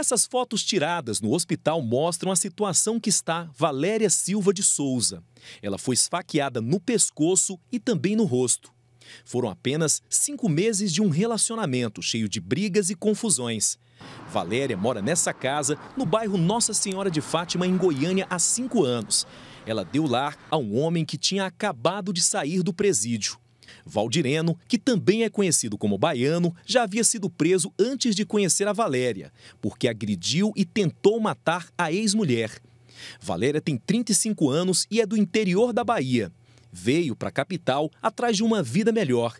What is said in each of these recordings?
Essas fotos tiradas no hospital mostram a situação que está Valéria Silva de Souza. Ela foi esfaqueada no pescoço e também no rosto. Foram apenas cinco meses de um relacionamento cheio de brigas e confusões. Valéria mora nessa casa, no bairro Nossa Senhora de Fátima, em Goiânia, há cinco anos. Ela deu lar a um homem que tinha acabado de sair do presídio. Valdireno, que também é conhecido como baiano, já havia sido preso antes de conhecer a Valéria, porque agrediu e tentou matar a ex-mulher. Valéria tem 35 anos e é do interior da Bahia. Veio para a capital atrás de uma vida melhor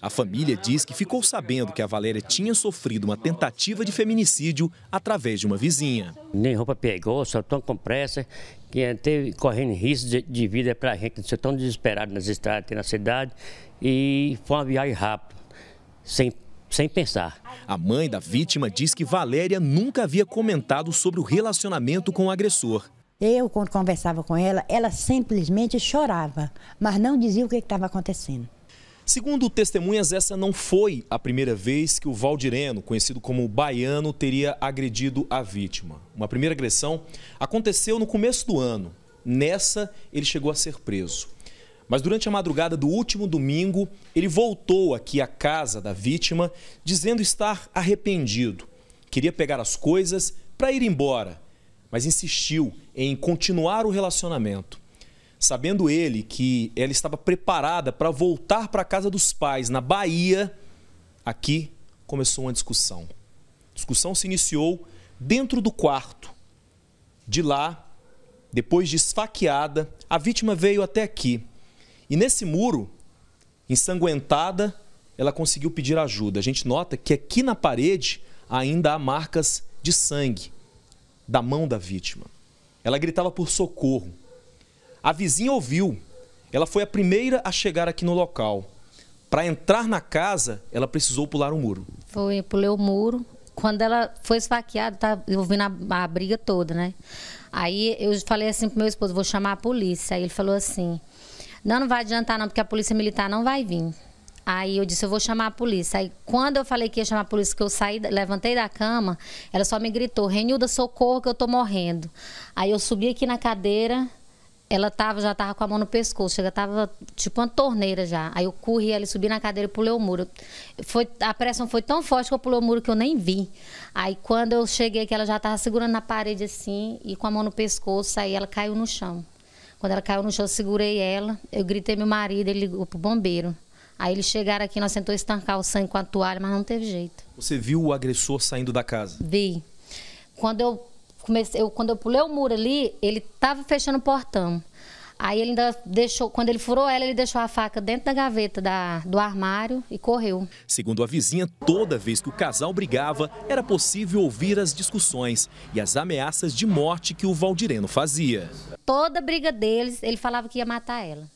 a família diz que ficou sabendo que a Valéria tinha sofrido uma tentativa de feminicídio através de uma vizinha. Nem roupa pegou, só tão com pressa, que é, correndo risco de, de vida para a gente, ser tão desesperado nas estradas aqui na cidade. E foi uma viagem rápida, sem sem pensar. A mãe da vítima diz que Valéria nunca havia comentado sobre o relacionamento com o agressor. Eu, quando conversava com ela, ela simplesmente chorava, mas não dizia o que estava acontecendo. Segundo testemunhas, essa não foi a primeira vez que o Valdireno, conhecido como Baiano, teria agredido a vítima. Uma primeira agressão aconteceu no começo do ano. Nessa, ele chegou a ser preso. Mas durante a madrugada do último domingo, ele voltou aqui à casa da vítima, dizendo estar arrependido. Queria pegar as coisas para ir embora, mas insistiu em continuar o relacionamento. Sabendo ele que ela estava preparada para voltar para a casa dos pais, na Bahia, aqui começou uma discussão. A discussão se iniciou dentro do quarto. De lá, depois de esfaqueada, a vítima veio até aqui. E nesse muro, ensanguentada, ela conseguiu pedir ajuda. A gente nota que aqui na parede ainda há marcas de sangue da mão da vítima. Ela gritava por socorro. A vizinha ouviu. Ela foi a primeira a chegar aqui no local. Para entrar na casa, ela precisou pular o um muro. Foi, pulei o muro. Quando ela foi esfaqueada, tá, eu ouvindo a, a briga toda, né? Aí eu falei assim pro meu esposo, vou chamar a polícia. Aí ele falou assim, não, não vai adiantar não, porque a polícia militar não vai vir. Aí eu disse, eu vou chamar a polícia. Aí quando eu falei que ia chamar a polícia, que eu saí, levantei da cama, ela só me gritou, Renilda, socorro que eu tô morrendo. Aí eu subi aqui na cadeira, ela tava, já tava com a mão no pescoço, chega, tava tipo uma torneira já. Aí eu corri, ela subi na cadeira e pulei o muro. Foi, a pressão foi tão forte que eu pulei o muro que eu nem vi. Aí quando eu cheguei, que ela já tava segurando na parede assim, e com a mão no pescoço, aí ela caiu no chão. Quando ela caiu no chão, eu segurei ela, eu gritei meu marido, ele ligou pro bombeiro. Aí eles chegaram aqui, nós tentou estancar o sangue com a toalha, mas não teve jeito. Você viu o agressor saindo da casa? Vi. Quando eu comecei, eu, quando eu pulei o muro ali, ele tava fechando o portão. Aí ele ainda deixou, quando ele furou ela, ele deixou a faca dentro da gaveta da, do armário e correu. Segundo a vizinha, toda vez que o casal brigava, era possível ouvir as discussões e as ameaças de morte que o Valdireno fazia. Toda briga deles, ele falava que ia matar ela.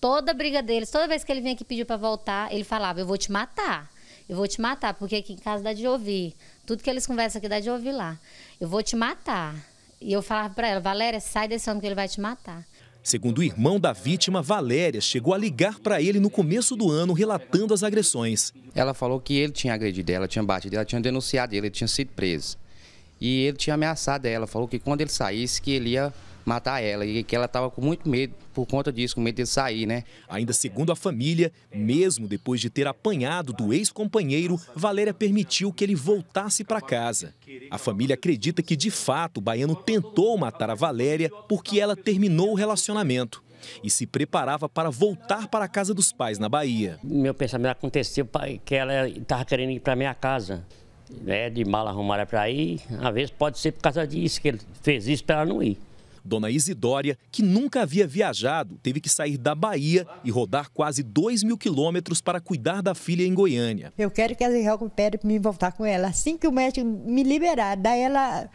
Toda briga deles, toda vez que ele vinha aqui pedir para voltar, ele falava: Eu vou te matar. Eu vou te matar, porque aqui em casa dá de ouvir. Tudo que eles conversam aqui dá de ouvir lá. Eu vou te matar. E eu falava para ela, Valéria, sai desse homem que ele vai te matar. Segundo o irmão da vítima, Valéria chegou a ligar para ele no começo do ano relatando as agressões. Ela falou que ele tinha agredido ela, tinha batido ela, tinha denunciado ele, ele tinha sido preso. E ele tinha ameaçado ela, falou que quando ele saísse que ele ia matar ela e que ela estava com muito medo por conta disso, com medo de sair, né? Ainda segundo a família, mesmo depois de ter apanhado do ex-companheiro, Valéria permitiu que ele voltasse para casa. A família acredita que de fato o baiano tentou matar a Valéria porque ela terminou o relacionamento e se preparava para voltar para a casa dos pais na Bahia. Meu pensamento aconteceu que ela estava querendo ir para minha casa, né, de mala arrumada para ir. Às vezes pode ser por causa disso que ele fez isso para ela não ir. Dona Isidória, que nunca havia viajado, teve que sair da Bahia e rodar quase 2 mil quilômetros para cuidar da filha em Goiânia. Eu quero que ela recupere me voltar com ela. Assim que o médico me liberar, dar ela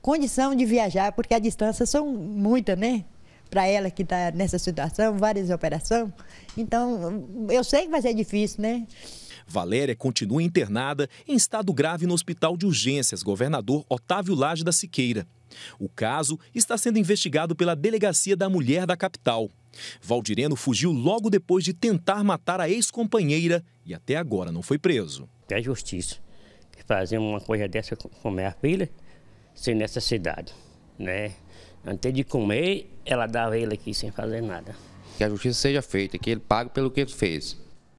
condição de viajar, porque as distâncias são muitas, né? Para ela que está nessa situação, várias operações. Então, eu sei que vai ser difícil, né? Valéria continua internada em estado grave no Hospital de Urgências, governador Otávio Lage da Siqueira. O caso está sendo investigado pela Delegacia da Mulher da capital. Valdireno fugiu logo depois de tentar matar a ex-companheira e até agora não foi preso. É a justiça fazer uma coisa dessa comer a filha sem necessidade, né? Antes de comer, ela dava ele aqui sem fazer nada. Que a justiça seja feita, que ele pague pelo que ele fez.